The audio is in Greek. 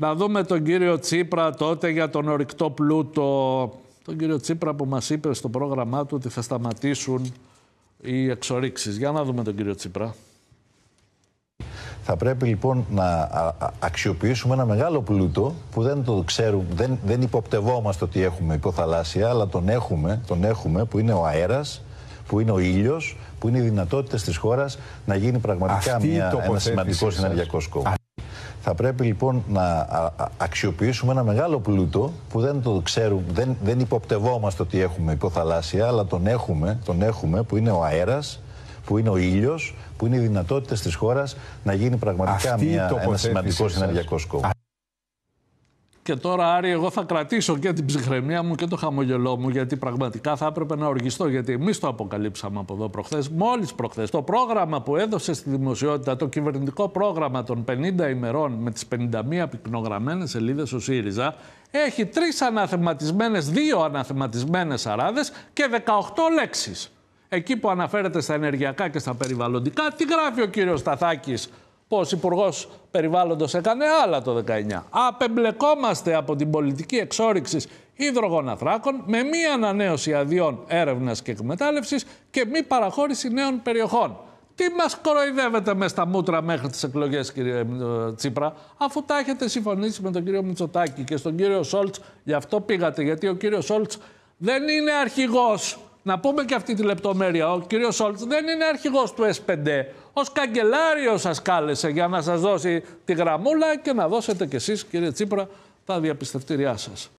Να δούμε τον κύριο Τσίπρα τότε για τον ορυκτό πλούτο. Τον κύριο Τσίπρα που μας είπε στο πρόγραμμά του ότι θα σταματήσουν οι εξορίξεις. Για να δούμε τον κύριο Τσίπρα. Θα πρέπει λοιπόν να αξιοποιήσουμε ένα μεγάλο πλούτο που δεν το ξέρουμε, δεν, δεν υποπτευόμαστε ότι έχουμε υποθαλάσσια, αλλά τον έχουμε, τον έχουμε που είναι ο αέρας, που είναι ο ήλιος, που είναι οι δυνατότητες της χώρας να γίνει πραγματικά μια, ένα σημαντικό συνεργειακό κόμμα. Θα πρέπει λοιπόν να αξιοποιήσουμε ένα μεγάλο πλούτο που δεν το ξέρουμε, δεν, δεν υποπτευόμαστε ότι έχουμε υποθαλάσσια, αλλά τον έχουμε, τον έχουμε που είναι ο αέρας, που είναι ο ήλιος, που είναι οι δυνατότητες της χώρας να γίνει πραγματικά μια, ένα σημαντικό συνεργειακό σκοπό. Και τώρα, Άρη, εγώ θα κρατήσω και την ψυχραιμία μου και το χαμογελό μου, γιατί πραγματικά θα έπρεπε να οργιστώ. Γιατί εμείς το αποκαλύψαμε από εδώ προχθές, μόλις προχθές. Το πρόγραμμα που έδωσε στη δημοσιότητα, το κυβερνητικό πρόγραμμα των 50 ημερών με τις 51 πυκνογραμμένες σελίδες ο ΣΥΡΙΖΑ, έχει τρεις αναθεματισμένες, δύο αναθεματισμένες αράδες και 18 λέξεις. Εκεί που αναφέρεται στα ενεργειακά και στα περιβαλλοντικά, τι γράφει ο κύριος Σταθάκης Πώς υπουργός περιβάλλοντος έκανε άλλα το 19. Απεμπλεκόμαστε από την πολιτική εξόριξη υδρογων με μία ανανέωση αδειών έρευνας και εκμετάλλευσης και μη παραχώρηση νέων περιοχών. Τι μας κοροϊδεύετε μες στα μούτρα μέχρι τις εκλογές, κύριε ε, Τσίπρα, αφού τα έχετε συμφωνήσει με τον κύριο Μητσοτάκη και στον κύριο Σόλτ, γι' αυτό πήγατε, γιατί ο κύριος Σόλτ δεν είναι αρχηγός να πούμε και αυτή τη λεπτομέρεια. Ο κύριος Σόλτ δεν είναι αρχηγός του S5. Ως καγκελάριο σας κάλεσε για να σας δώσει τη γραμμούλα και να δώσετε κι εσείς, κύριε Τσίπρα, τα διαπιστευτήριά σας.